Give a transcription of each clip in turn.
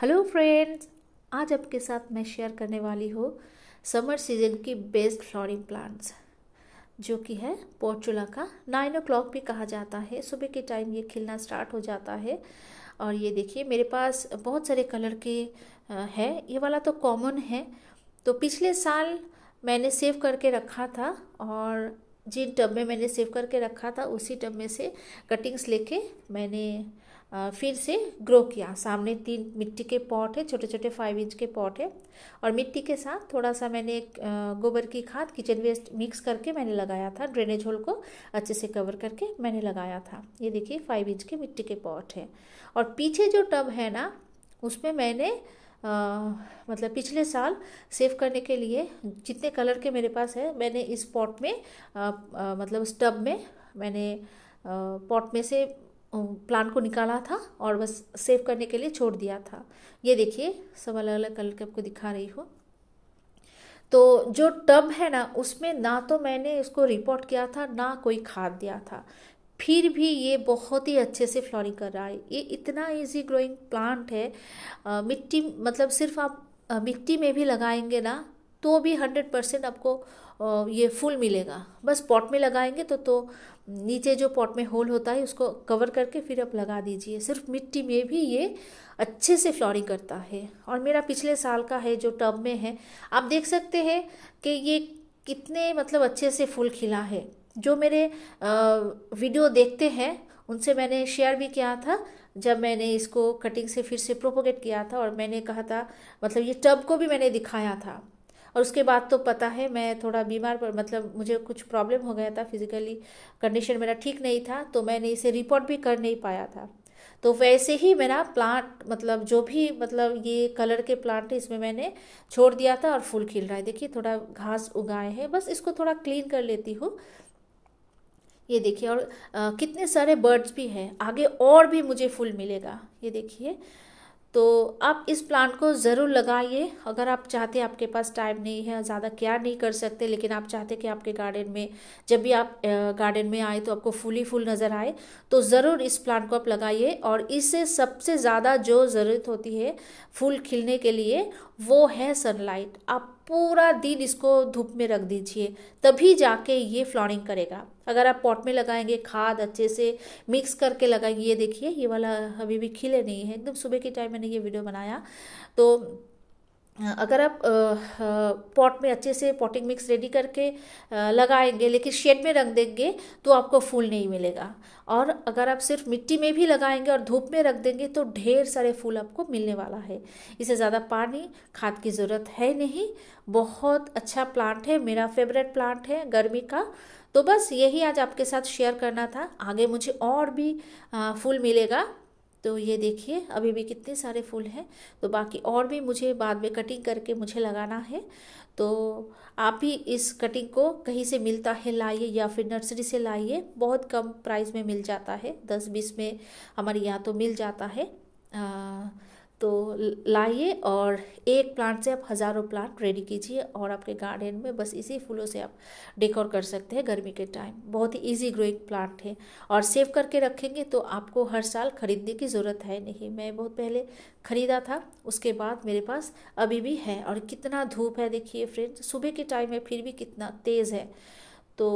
hello friends आज आपके साथ मैं शेयर करने वाली हूँ समर सीजन की बेस्ट फ्लॉरिंग प्लांट्स जो कि है पोर्चुला का नाइन ओ क्लॉक भी कहा जाता है सुबह के टाइम ये खिलना स्टार्ट हो जाता है और ये देखिए मेरे पास बहुत सारे कलर के हैं ये वाला तो कॉमन है तो पिछले साल मैंने सेव करके रखा था और जिन टब में मैंने सेव करके रखा था उसी टब में से कटिंग्स लेके मैंने फिर से ग्रो किया सामने तीन मिट्टी के पॉट है छोटे छोटे फाइव इंच के पॉट है और मिट्टी के साथ थोड़ा सा मैंने एक गोबर की खाद किचन वेस्ट मिक्स करके मैंने लगाया था ड्रेनेज होल को अच्छे से कवर करके मैंने लगाया था ये देखिए फाइव इंच के मिट्टी के पॉट है और पीछे जो टब है ना उसमें मैंने आ, मतलब पिछले साल सेव करने के लिए जितने कलर के मेरे पास है मैंने इस पॉट में आ, आ, मतलब स्टब में मैंने पॉट में से प्लान को निकाला था और बस सेव करने के लिए छोड़ दिया था ये देखिए सब अलग अलग कलर के आपको दिखा रही हूँ तो जो टब है ना उसमें ना तो मैंने इसको रिपोर्ट किया था ना कोई खाद दिया था फिर भी ये बहुत ही अच्छे से फ्लोरिंग कर रहा है ये इतना इजी ग्रोइंग प्लांट है आ, मिट्टी मतलब सिर्फ आप आ, मिट्टी में भी लगाएंगे ना तो भी हंड्रेड परसेंट आपको ये फुल मिलेगा बस पॉट में लगाएंगे तो तो नीचे जो पॉट में होल होता है उसको कवर करके फिर आप लगा दीजिए सिर्फ मिट्टी में भी ये अच्छे से फ्लोरिंग करता है और मेरा पिछले साल का है जो टब में है आप देख सकते हैं कि ये कितने मतलब अच्छे से फूल खिला है जो मेरे वीडियो देखते हैं उनसे मैंने शेयर भी किया था जब मैंने इसको कटिंग से फिर से प्रोपोगेट किया था और मैंने कहा था मतलब ये टब को भी मैंने दिखाया था और उसके बाद तो पता है मैं थोड़ा बीमार पर मतलब मुझे कुछ प्रॉब्लम हो गया था फिजिकली कंडीशन मेरा ठीक नहीं था तो मैंने इसे रिपोर्ट भी कर नहीं पाया था तो वैसे ही मेरा प्लांट मतलब जो भी मतलब ये कलर के प्लांट है इसमें मैंने छोड़ दिया था और फूल खिल रहा है देखिए थोड़ा घास उगाए हैं बस इसको थोड़ा क्लीन कर लेती हूँ ये देखिए और आ, कितने सारे बर्ड्स भी हैं आगे और भी मुझे फूल मिलेगा ये देखिए तो आप इस प्लांट को ज़रूर लगाइए अगर आप चाहते हैं आपके पास टाइम नहीं है ज़्यादा केयर नहीं कर सकते लेकिन आप चाहते कि आपके गार्डन में जब भी आप गार्डन में आए तो आपको फूली ही फूल नज़र आए तो ज़रूर इस प्लांट को आप लगाइए और इससे सबसे ज़्यादा जो ज़रूरत होती है फूल खिलने के लिए वो है सनलाइट आप पूरा दिन इसको धूप में रख दीजिए तभी जाके ये फ्लॉरिंग करेगा अगर आप पॉट में लगाएंगे खाद अच्छे से मिक्स करके लगाएंगे ये देखिए ये वाला अभी भी खिले नहीं है एकदम सुबह के टाइम मैंने ये वीडियो बनाया तो अगर आप पॉट में अच्छे से पॉटिंग मिक्स रेडी करके लगाएंगे लेकिन शेड में रख देंगे तो आपको फूल नहीं मिलेगा और अगर आप सिर्फ मिट्टी में भी लगाएंगे और धूप में रख देंगे तो ढेर सारे फूल आपको मिलने वाला है इसे ज़्यादा पानी खाद की ज़रूरत है नहीं बहुत अच्छा प्लांट है मेरा फेवरेट प्लांट है गर्मी का तो बस यही आज आपके साथ शेयर करना था आगे मुझे और भी फूल मिलेगा तो ये देखिए अभी भी कितने सारे फूल हैं तो बाकी और भी मुझे बाद में कटिंग करके मुझे लगाना है तो आप ही इस कटिंग को कहीं से मिलता है लाइए या फिर नर्सरी से लाइए बहुत कम प्राइस में मिल जाता है दस बीस में हमारे यहाँ तो मिल जाता है आ, तो लाइए और एक प्लांट से आप हज़ारों प्लांट रेडी कीजिए और आपके गार्डन में बस इसी फूलों से आप डेकोर कर सकते हैं गर्मी के टाइम बहुत ही इजी ग्रोइंग प्लांट है और सेव करके रखेंगे तो आपको हर साल ख़रीदने की ज़रूरत है नहीं मैं बहुत पहले ख़रीदा था उसके बाद मेरे पास अभी भी है और कितना धूप है देखिए फ्रेंड्स सुबह के टाइम में फिर भी कितना तेज़ है तो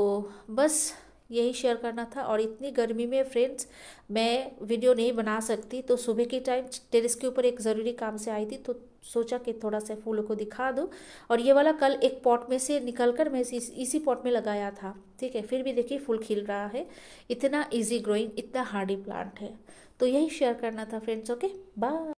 बस यही शेयर करना था और इतनी गर्मी में फ्रेंड्स मैं वीडियो नहीं बना सकती तो सुबह के टाइम टेरेस के ऊपर एक ज़रूरी काम से आई थी तो सोचा कि थोड़ा सा फूलों को दिखा दूँ और ये वाला कल एक पॉट में से निकल कर मैं इस, इसी पॉट में लगाया था ठीक है फिर भी देखिए फूल खिल रहा है इतना ईजी ग्रोइंग इतना हार्डी प्लांट है तो यही शेयर करना था फ्रेंड्स ओके बाय